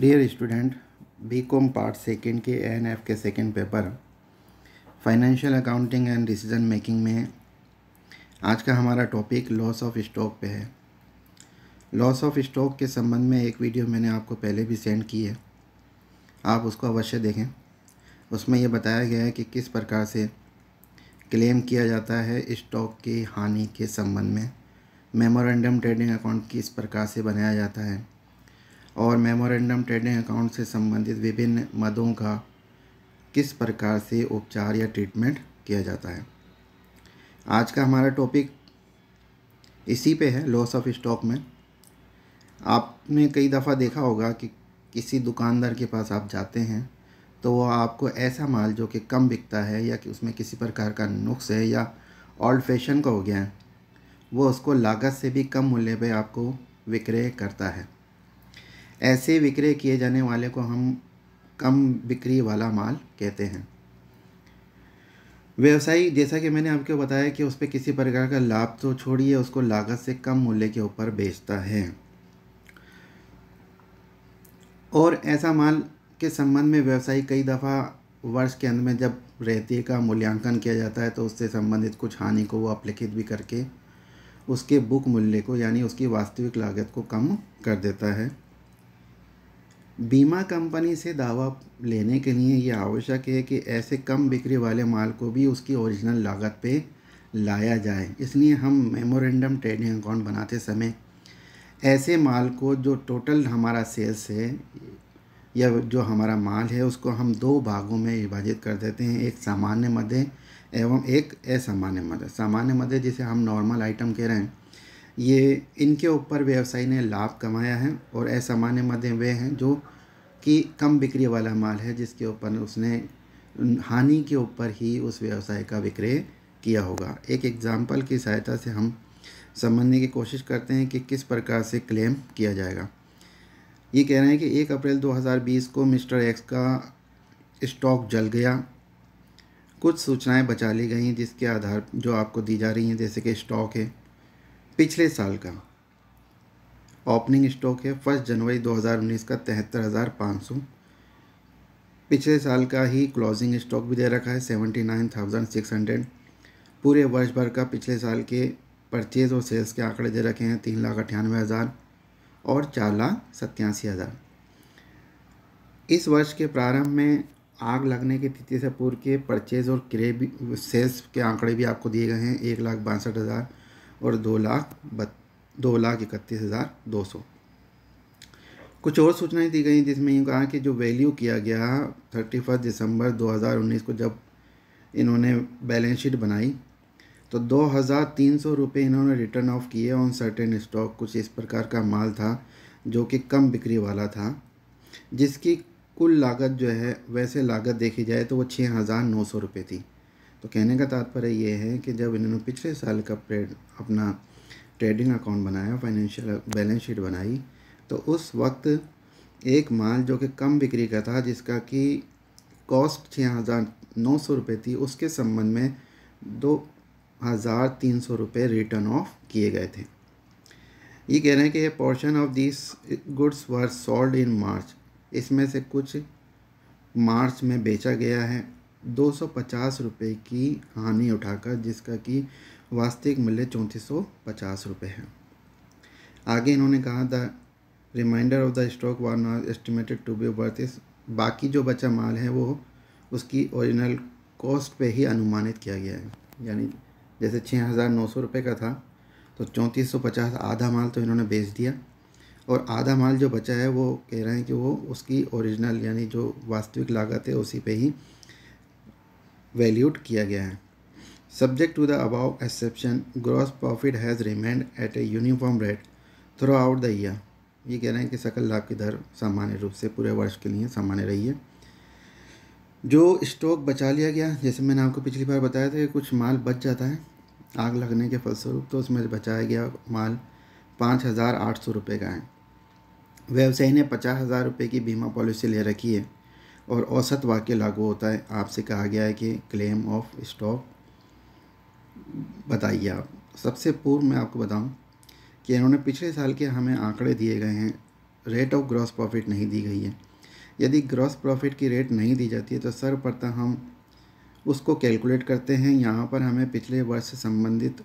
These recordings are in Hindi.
dear student B com part second के एन एफ के second paper financial accounting and decision making में आज का हमारा टॉपिक लॉस ऑफ स्टॉक पे है लॉस ऑफ स्टॉक के संबंध में एक वीडियो मैंने आपको पहले भी सेंड की है आप उसको अवश्य देखें उसमें यह बताया गया है कि किस प्रकार से क्लेम किया जाता है स्टॉक की हानि के संबंध में मेमोरेंडम ट्रेडिंग अकाउंट किस प्रकार से बनाया जाता है और मेमोरेंडम ट्रेडिंग अकाउंट से संबंधित विभिन्न मदों का किस प्रकार से उपचार या ट्रीटमेंट किया जाता है आज का हमारा टॉपिक इसी पे है लॉस ऑफ स्टॉक में आपने कई दफ़ा देखा होगा कि किसी दुकानदार के पास आप जाते हैं तो वो आपको ऐसा माल जो कि कम बिकता है या कि उसमें किसी प्रकार का नुक्स है या ओल्ड फैशन का हो गया है वो उसको लागत से भी कम मूल्य पे आपको विक्रय करता है ऐसे विक्रय किए जाने वाले को हम कम बिक्री वाला माल कहते हैं व्यवसायी जैसा कि मैंने आपको बताया कि उस पर किसी प्रकार का लाभ तो छोड़िए उसको लागत से कम मूल्य के ऊपर बेचता है और ऐसा माल के संबंध में व्यवसायी कई दफ़ा वर्ष के अंत में जब रहती का मूल्यांकन किया जाता है तो उससे संबंधित कुछ हानि को वो अपलिखित भी करके उसके बुक मूल्य को यानी उसकी वास्तविक लागत को कम कर देता है बीमा कंपनी से दावा लेने के लिए यह आवश्यक है कि ऐसे कम बिक्री वाले माल को भी उसकी ओरिजिनल लागत पे लाया जाए इसलिए हम मेमोरेंडम ट्रेडिंग अकाउंट बनाते समय ऐसे माल को जो टोटल हमारा सेल्स है या जो हमारा माल है उसको हम दो भागों में विभाजित कर देते हैं एक सामान्य मदे एवं एक असामान्य मदे सामान्य मदे जिसे हम नॉर्मल आइटम कह रहे हैं ये इनके ऊपर व्यवसायी ने लाभ कमाया है और ऐसा मान्य मदें वे हैं जो कि कम बिक्री वाला माल है जिसके ऊपर उसने हानि के ऊपर ही उस व्यवसाय का विक्रय किया होगा एक एग्ज़ाम्पल की सहायता से हम समझने की कोशिश करते हैं कि किस प्रकार से क्लेम किया जाएगा ये कह रहे हैं कि एक अप्रैल 2020 को मिस्टर एक्स का स्टॉक जल गया कुछ सूचनाएं बचा ली गई जिसके आधार जो आपको दी जा रही हैं जैसे कि स्टॉक है पिछले साल का ओपनिंग स्टॉक है फर्स्ट जनवरी 2019 का तिहत्तर हज़ार पाँच सौ पिछले साल का ही क्लोजिंग स्टॉक भी दे रखा है seventy nine thousand six hundred पूरे वर्ष भर का पिछले साल के परचेज और सेल्स के आंकड़े दे रखे हैं तीन लाख अट्ठानवे हज़ार और चार लाख सत्यासी हज़ार इस वर्ष के प्रारंभ में आग लगने की तिथि से पूर्व के परचेज और क्रय सेल्स के आंकड़े भी आपको दिए गए हैं एक लाख बासठ हज़ार और दो लाख बत दो लाख इकतीस हज़ार दो सौ कुछ और सूचनाएं दी गई जिसमें यूँ कहा कि जो वैल्यू किया गया थर्टी फर्स्ट दिसंबर 2019 को जब इन्होंने बैलेंस शीट बनाई तो दो हज़ार तीन सौ रुपये इन्होंने रिटर्न ऑफ किए ऑन सर्टेन स्टॉक कुछ इस प्रकार का माल था जो कि कम बिक्री वाला था जिसकी कुल लागत जो है वैसे लागत देखी जाए तो वो छः हज़ार नौ सौ रुपये थी तो कहने का तात्पर्य ये है कि जब इन्होंने पिछले साल का ट्रेड अपना ट्रेडिंग अकाउंट बनाया फाइनेंशियल बैलेंस शीट बनाई तो उस वक्त एक माल जो कि कम बिक्री का था जिसका कि कॉस्ट छः हज़ार नौ सौ रुपये थी उसके संबंध में दो हज़ार तीन सौ रुपये रिटर्न ऑफ किए गए थे ये कह रहे हैं कि ये portion of this goods were sold in March इसमें से कुछ मार्च में बेचा गया है दो सौ पचास रुपये की हानि उठाकर जिसका कि वास्तविक मूल्य चौंतीस सौ पचास रुपये है आगे इन्होंने कहा the remainder of the stock were not estimated to be worth इस बाकी जो बचा माल है वो उसकी ओरिजिनल कॉस्ट पे ही अनुमानित किया गया है यानी जैसे छः हज़ार नौ सौ रुपये का था तो चौंतीस सौ पचास आधा माल तो इन्होंने बेच दिया और आधा माल जो बचा है वो कह रहे हैं कि वो उसकी ओरिजिनल यानी जो वास्तविक लागत है उसी पे ही वैल्यूट किया गया है subject to the above exception gross profit has remained at a uniform rate throughout the year ये कह रहे हैं कि सकल लाभ की दर सामान्य रूप से पूरे वर्ष के लिए सामान्य रही है जो स्टॉक बचा लिया गया जैसे मैंने आपको पिछली बार बताया था कि कुछ माल बच जाता है आग लगने के फलस्वरूप तो उसमें बचाया गया माल पाँच हज़ार आठ सौ रुपये का है व्यवसायी ने पचास हज़ार रुपये की बीमा पॉलिसी ले रखी है और औसत वाक्य लागू होता है आपसे कहा गया है कि क्लेम ऑफ स्टॉक बताइए आप सबसे पूर्व मैं आपको बताऊं कि इन्होंने पिछले साल के हमें आंकड़े दिए गए हैं रेट ऑफ ग्रॉस प्रॉफिट नहीं दी गई है यदि ग्रॉस प्रॉफिट की रेट नहीं दी जाती है तो सर्वप्रथम तो हम उसको कैलकुलेट करते हैं यहाँ पर हमें पिछले वर्ष से संबंधित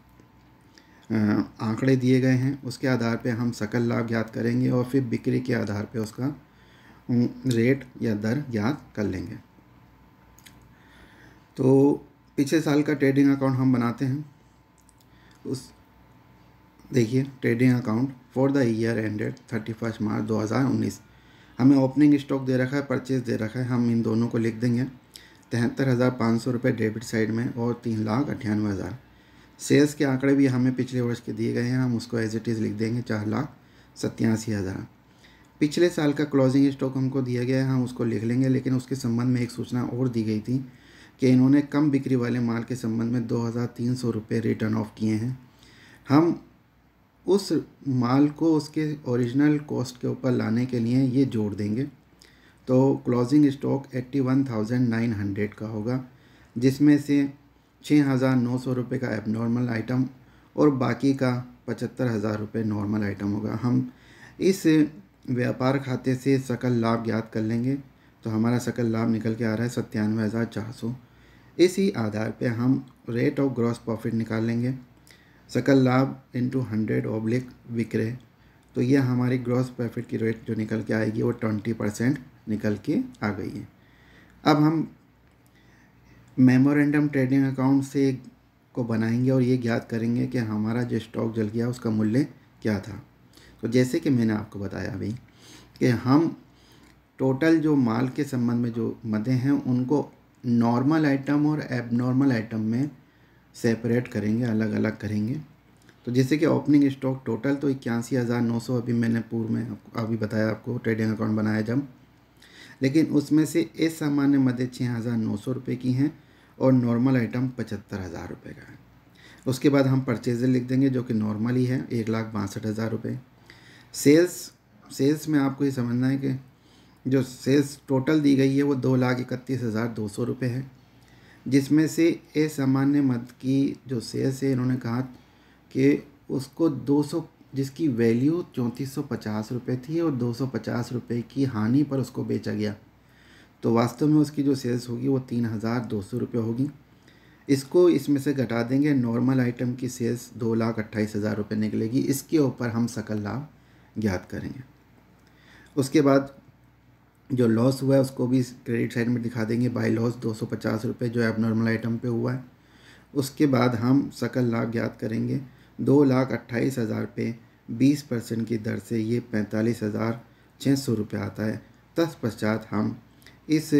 आंकड़े दिए गए हैं उसके आधार पर हम सकल लाभ ज्ञात करेंगे और फिर बिक्री के आधार पर उसका रेट या दर ज्ञात कर लेंगे तो पिछले साल का ट्रेडिंग अकाउंट हम बनाते हैं उस देखिए trading account for the year ended thirty first March दो हज़ार उन्नीस हमें ओपनिंग स्टॉक दे रखा है परचेज दे रखा है हम इन दोनों को लिख देंगे तिहत्तर हज़ार पाँच सौ रुपये डेबिट साइड में और तीन लाख अट्ठानवे हज़ार सेल्स के आंकड़े भी हमें पिछले वर्ष के दिए गए हैं हम उसको एज इट इज़ लिख देंगे चार लाख सत्यासी हज़ार पिछले साल का क्लोजिंग स्टॉक हमको दिया गया है हम उसको लिख लेंगे लेकिन उसके संबंध में एक सूचना और दी गई थी कि इन्होंने कम बिक्री वाले माल के संबंध में दो हज़ार तीन सौ रुपये रिटर्न ऑफ किए हैं हम उस माल को उसके ओरिजिनल कॉस्ट के ऊपर लाने के लिए ये जोड़ देंगे तो closing stock eighty one thousand nine hundred का होगा जिसमें से छः हज़ार नौ सौ रुपये का एबनॉर्मल आइटम और बाकी का पचहत्तर हज़ार रुपये नॉर्मल आइटम होगा हम इस व्यापार खाते से सकल लाभ ज्ञात कर लेंगे तो हमारा सकल लाभ निकल के आ रहा है सत्तानवे हज़ार चार सौ इसी आधार पे हम रेट ऑफ ग्रॉस प्रॉफिट निकाल लेंगे सकल लाभ इंटू हंड्रेड ओब्लिक विक्रय तो ये हमारी ग्रॉस प्रॉफिट की रेट जो निकल के आएगी वो ट्वेंटी परसेंट निकल के आ गई है अब हम मेमोरेंडम ट्रेडिंग अकाउंट से को बनाएंगे और ये ज्ञात करेंगे कि हमारा जो स्टॉक जल गया उसका मूल्य क्या था तो जैसे कि मैंने आपको बताया अभी कि हम टोटल जो माल के संबंध में जो मदें हैं उनको नॉर्मल आइटम और एबनॉर्मल आइटम में सेपरेट करेंगे अलग अलग करेंगे तो जैसे कि ओपनिंग स्टॉक टोटल तो इक्यासी हज़ार नौ सौ अभी मैंने पूर्व में अभी बताया आपको ट्रेडिंग अकाउंट बनाया जब लेकिन उसमें से इस सामान्य मदें छः हज़ार नौ सौ रुपये की हैं और नॉर्मल आइटम पचहत्तर हज़ार रुपये का है उसके बाद हम परचेज़र लिख देंगे जो कि नॉर्मल ही है एक लाख बासठ हज़ार रुपये सेल्स सेल्स में आपको ये समझना है कि जो सेल्स टोटल दी गई है वो दो लाख इकतीस हज़ार दो सौ रुपये है जिसमें से सामान्य मद की जो सेल्स है इन्होंने कहा कि उसको दो सौ जिसकी वैल्यू चौंतीस सौ पचास रुपये थी और दो सौ पचास रुपये की हानि पर उसको बेचा गया तो वास्तव में उसकी जो सेल्स होगी वो तीन हज़ार दो सौ रुपये होगी इसको इसमें से घटा देंगे नॉर्मल आइटम की सेल्स दो लाख अट्ठाईस हज़ार रुपये निकलेगी इसके ऊपर हम सकल लाभ ज्ञात करेंगे उसके बाद जो लॉस हुआ है उसको भी क्रेडिट साइड में दिखा देंगे बाई लॉस दो सौ पचास रुपये जो एबनॉर्मल आइटम पे हुआ है उसके बाद हम सकल लाभ ज्ञात करेंगे दो लाख अट्ठाईस हज़ार पे बीस परसेंट की दर से ये पैंतालीस हज़ार छः सौ रुपये आता है तत्पश्चात हम इस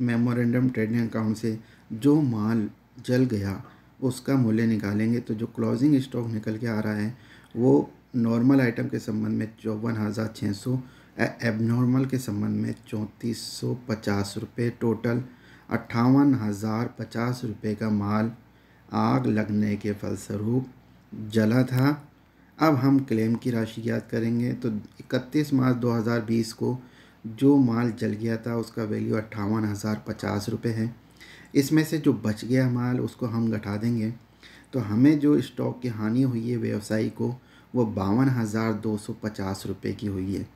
मेमोरेंडम ट्रेडिंग अकाउंट से जो माल जल गया उसका मूल्य निकालेंगे तो जो क्लोजिंग स्टॉक निकल के आ रहा है वो नॉर्मल आइटम के संबंध में चौवन हज़ार छः सौ एबनॉर्मल के संबंध में चौंतीस सौ पचास रुपये टोटल अट्ठावन हज़ार पचास रुपये का माल आग लगने के फलस्वरूप जला था अब हम क्लेम की राशि याद करेंगे तो इकतीस मार्च 2020 को जो माल जल गया था उसका वैल्यू अट्ठावन हज़ार पचास रुपये है इसमें से जो बच गया माल उसको हम घटा देंगे तो हमें जो स्टॉक की हानि हुई है व्यवसायी को वो बावन हज़ार दो सौ पचास रुपये की हुई है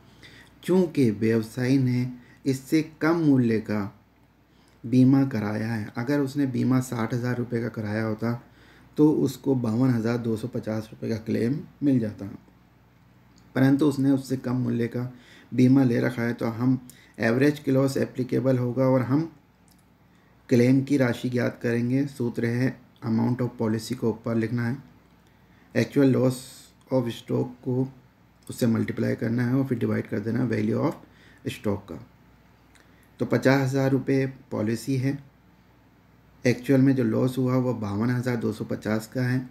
क्योंकि व्यवसायी ने इससे कम मूल्य का बीमा कराया है अगर उसने बीमा साठ हज़ार रुपये का कराया होता तो उसको बावन हज़ार दो सौ पचास रुपये का क्लेम मिल जाता परंतु उसने उससे कम मूल्य का बीमा ले रखा है तो हम एवरेज क्लॉस एप्लीकेबल होगा और हम क्लेम की राशि ज्ञात करेंगे सूत्र है अमाउंट ऑफ पॉलिसी को ऊपर लिखना है एक्चुअल लॉस ऑफ स्टॉक को उससे मल्टीप्लाई करना है और फिर डिवाइड कर देना वैल्यू ऑफ स्टॉक का तो पचास हज़ार रुपये पॉलिसी है एक्चुअल में जो लॉस हुआ वो बावन हज़ार दो सौ पचास का है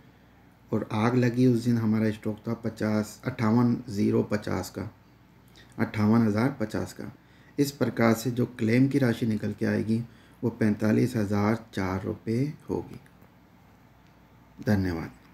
और आग लगी उस दिन हमारा स्टॉक था पचास अट्ठावन ज़ीरो पचास का अट्ठावन हज़ार पचास का इस प्रकार से जो क्लेम की राशि निकल के आएगी वो पैंतालीस हज़ार चार रुपये होगी धन्यवाद